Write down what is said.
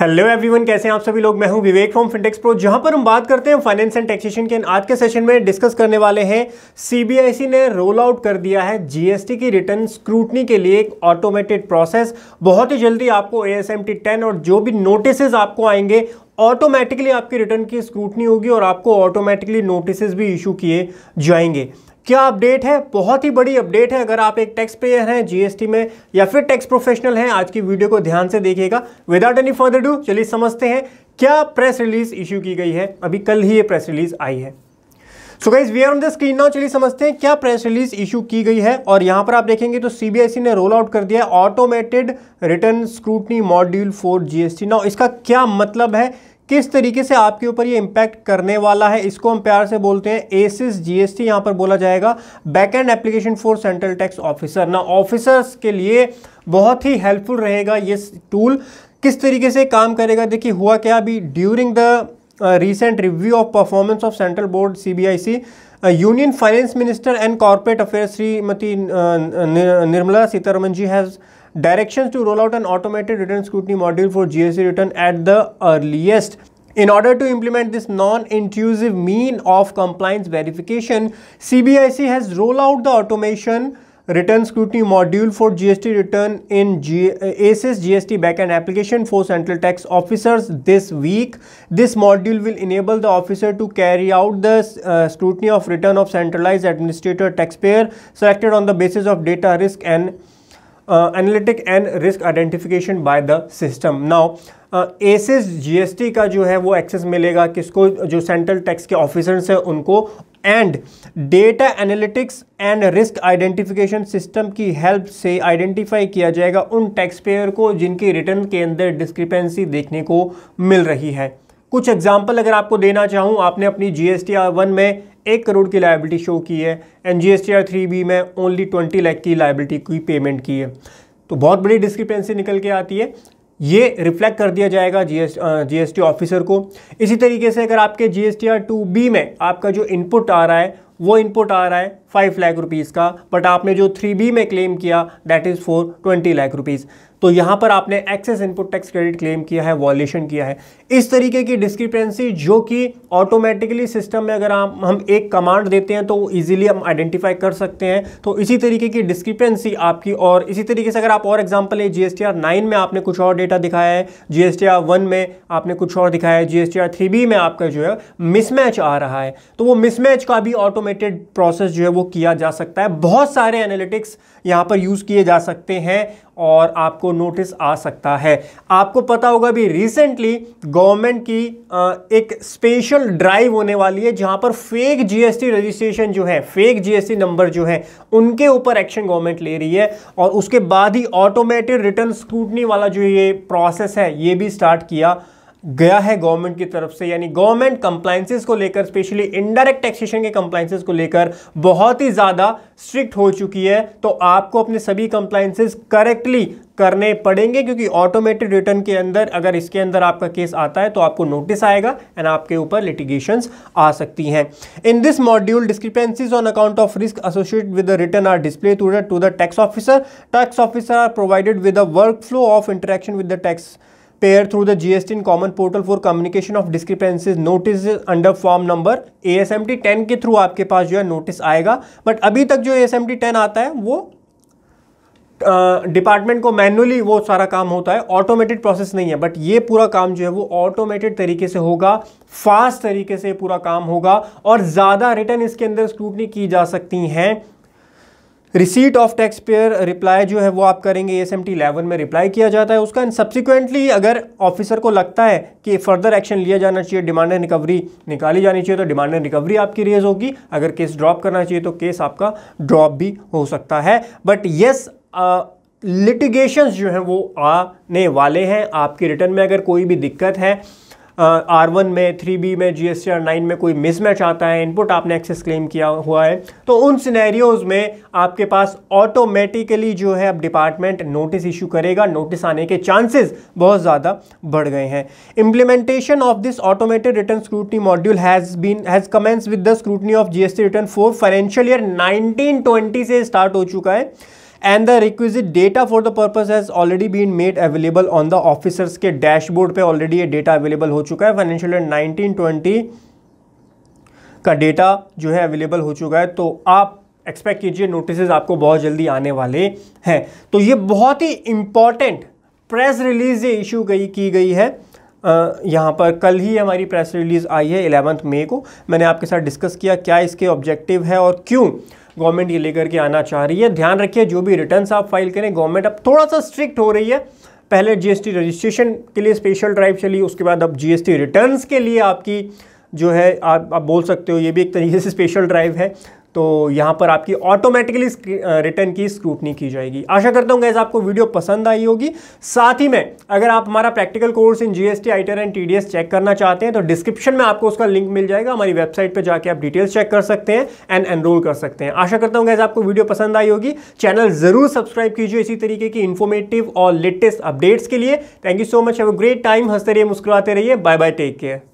Hello everyone कैसे हैं आप सभी लोग मैं हूं विवेक फ्रॉम फिनटेक्स प्रो जहां पर हम बात करते हैं फाइनेंस एंड टैक्सेशन के आज के सेशन में डिस्कस करने वाले हैं सीबीआईसी ने रोल आउट कर दिया है जीएसटी की रिटर्न स्क्रूटनी के लिए एक ऑटोमेटेड प्रोसेस बहुत ही जल्दी आपको A S M T ten और जो भी नोटिसेज आपको आएंगे ऑटोमेटिकली आपकी रिटर्न की स्क्रूटनी होगी और आपको ऑटोमेटिकली नोटिस भी इशू किए जाएंगे क्या अपडेट है बहुत ही बड़ी अपडेट है अगर आप एक टैक्स पेयर हैं जीएसटी में या फिर टैक्स प्रोफेशनल हैं आज की वीडियो को ध्यान से देखिएगा विदाउट एनी फर्दर डू चलिए समझते हैं क्या प्रेस रिलीज इश्यू की गई है अभी कल ही ये प्रेस रिलीज आई है so guys we are on the screen now चलिए समझते हैं क्या प्रेस रिलीज इशू की गई है और यहाँ पर आप देखेंगे तो सीबीएसई ने रोल आउट कर दिया automated return scrutiny module for GST now इसका क्या मतलब है किस तरीके से आपके ऊपर ये इम्पैक्ट करने वाला है इसको हम प्यार से बोलते हैं एसिस जीएसटी यहाँ पर बोला जाएगा back end application for central tax officer ना ऑफिसर्स के लिए बहुत ही हेल्पफुल रहेगा ये टूल किस तरीके से काम करेगा देखिए हुआ क्या अभी during the recent review of performance of central board C Union Finance Minister and Corporate Affairs Srimati uh, uh, Nirmala Sitaraman ji has directions to roll out an automated return scrutiny module for GST return at the earliest. In order to implement this non-intrusive mean of compliance verification, CBIC has rolled out the automation return scrutiny module for G S T return in G G S S S T back end application for central tax officers this week this module will enable the officer to carry out the scrutiny of return of centralise administrator tax payer selected on the basis of data risk and analytic and risk identification by the system now assess GST का जो है वो access मिलेगा किसको जो central tax के officers हैं उनको and data analytics and risk identification system की हेल्प से आइडेंटिफाई किया जाएगा उन टैक्स पेयर को जिनकी रिटर्न के अंदर डिस्क्रिपेंसी देखने को मिल रही है कुछ एग्जाम्पल अगर आपको देना चाहूँ आपने अपनी जी एस आर वन में एक करोड़ की लाइबिलिटी शो की है and G S R three B में ओनली ट्वेंटी लैख की लाइबिलिटी की पेमेंट की है तो बहुत बड़ी डिस्क्रिपेंसी निकल के आती है ये रिफ्लेक्ट कर दिया जाएगा जीएसटी ऑफिसर को इसी तरीके से अगर आपके जीएसटीआर आर टू बी में आपका जो इनपुट आ रहा है वो इनपुट आ रहा है फाइव लाख रुपीज़ का बट आपने जो थ्री बी में क्लेम किया that is for twenty lakh rupees तो यहाँ पर आपने excess input tax credit claim किया है वॉल्यूशन किया है इस तरीके की डिस्क्रिपेंसी जो कि ऑटोमेटिकली सिस्टम में अगर आप हम एक कमांड देते हैं तो इजीली हम आइडेंटिफाई कर सकते हैं तो इसी तरीके की डिस्क्रिपेंसी आपकी और इसी तरीके से अगर आप और एग्जांपल है जी नाइन में आपने कुछ और डेटा दिखाया है जी एस में आपने कुछ और दिखाया है जी एस में आपका जो है मिसमैच आ रहा है तो वो मिसमैच का भी ऑटो ऑटोमेटेड प्रोसेस जो है वो किया जा सकता है बहुत सारे एनालिटिक्स यहाँ पर यूज़ किए जा सकते हैं और आपको नोटिस आ सकता है आपको पता होगा भी रिसेंटली गवर्नमेंट की एक स्पेशल ड्राइव होने वाली है जहाँ पर फेक जीएसटी रजिस्ट्रेशन जो है फेक जीएसटी नंबर जो है उनके ऊपर एक्शन गवर्नमेंट ले रही है और उसके बाद ही ऑटोमेटेड रिटर्न स्क्रूटनी वाला जो ये प्रोसेस है ये भी स्टार्ट किया गया है गवर्नमेंट की तरफ से यानी गवर्नमेंट कंप्लाइंसेज को लेकर स्पेशली इनडायरेक्ट टैक्सेशन के कंप्लाइंसेज को लेकर बहुत ही ज़्यादा स्ट्रिक्ट हो चुकी है तो आपको अपने सभी कंप्लाइंसेज करेक्टली करने पड़ेंगे क्योंकि ऑटोमेटेड रिटर्न के अंदर अगर इसके अंदर आपका केस आता है तो आपको नोटिस आएगा एंड आपके ऊपर लिटिगेशंस आ सकती हैं in this module discrepancies on account of risk associate with return are display to the tax officer tax officer are provided with the workflow of interaction with the tax payer in common portal for communication of discrepancies notice under form number A S M T ten के through आपके पास जो है notice आएगा but अभी तक जो A S M T ten आता है वो डिपार्टमेंट uh, को मैनुअली वो सारा काम होता है ऑटोमेटेड प्रोसेस नहीं है बट ये पूरा काम जो है वो ऑटोमेटेड तरीके से होगा फास्ट तरीके से पूरा काम होगा और ज़्यादा रिटर्न इसके अंदर स्क्रूटनी की जा सकती हैं receipt of tax payer reply जो है वो आप करेंगे एस एम टी इलेवन में रिप्लाई किया जाता है उसका एंड सब्सिक्वेंटली अगर ऑफिसर को लगता है कि फर्दर एक्शन लिया जाना चाहिए डिमांड एंड रिकवरी निकाली जानी चाहिए तो डिमांड एंड रिकवरी आपकी रेज होगी अगर केस ड्रॉप करना चाहिए तो केस आपका ड्रॉप भी हो सकता है बट येस लिटिगेशंस जो हैं वो आने वाले हैं आपके रिटर्न में अगर कोई भी दिक्कत है आर वन में थ्री बी में G S T R nine में कोई मिसमैच आता है इनपुट आपने एक्सेस क्लेम किया हुआ है तो उन सिनेरियोज़ में आपके पास ऑटोमेटिकली जो है अब डिपार्टमेंट नोटिस इशू करेगा नोटिस आने के चांसेस बहुत ज़्यादा बढ़ गए हैं implementation of this automated return scrutiny module has been has commence with the scrutiny of T return for financial year twenty से स्टार्ट हो चुका है and the requisite data for the purpose has already been made available on the officers के dashboard पे already ये data available हो चुका है फाइनेंशियल ईयर नाइनटीन ट्वेंटी का डेटा जो है अवेलेबल हो चुका है तो आप एक्सपेक्ट कीजिए नोटिस आपको बहुत जल्दी आने वाले हैं तो ये बहुत ही इम्पॉर्टेंट प्रेस रिलीज ये इशू गई की गई है यहाँ पर कल ही हमारी प्रेस रिलीज़ आई है 11 मई को मैंने आपके साथ डिस्कस किया क्या इसके ऑब्जेक्टिव है और क्यों गवर्नमेंट ये लेकर के आना चाह रही है ध्यान रखिए जो भी रिटर्न आप फाइल करें गवर्नमेंट अब थोड़ा सा स्ट्रिक्ट हो रही है पहले जीएसटी रजिस्ट्रेशन के लिए स्पेशल ड्राइव चली उसके बाद अब जीएसटी रिटर्न्स के लिए आपकी जो है आप आप बोल सकते हो ये भी एक तरीके से स्पेशल ड्राइव है तो यहाँ पर आपकी ऑटोमेटिकली रिटर्न की स्क्रूटनी की जाएगी आशा करता हूँ गैस आपको वीडियो पसंद आई होगी साथ ही में अगर आप हमारा practical course in GST ITR and TDS check करना चाहते हैं तो डिस्क्रिप्शन में आपको उसका लिंक मिल जाएगा हमारी वेबसाइट पर जाके आप डिटेल्स चेक कर सकते हैं एंड एनरोल कर सकते हैं आशा करता हूँ गैस आपको वीडियो पसंद आई होगी चैनल ज़रूर सब्सक्राइब कीजिए इसी तरीके की इन्फॉर्मेटिव और लेटेस्ट अपडेट्स के लिए thank you so much have a great time हंसते रहिए मुस्कुराते रहिए बाय बाय टेक केयर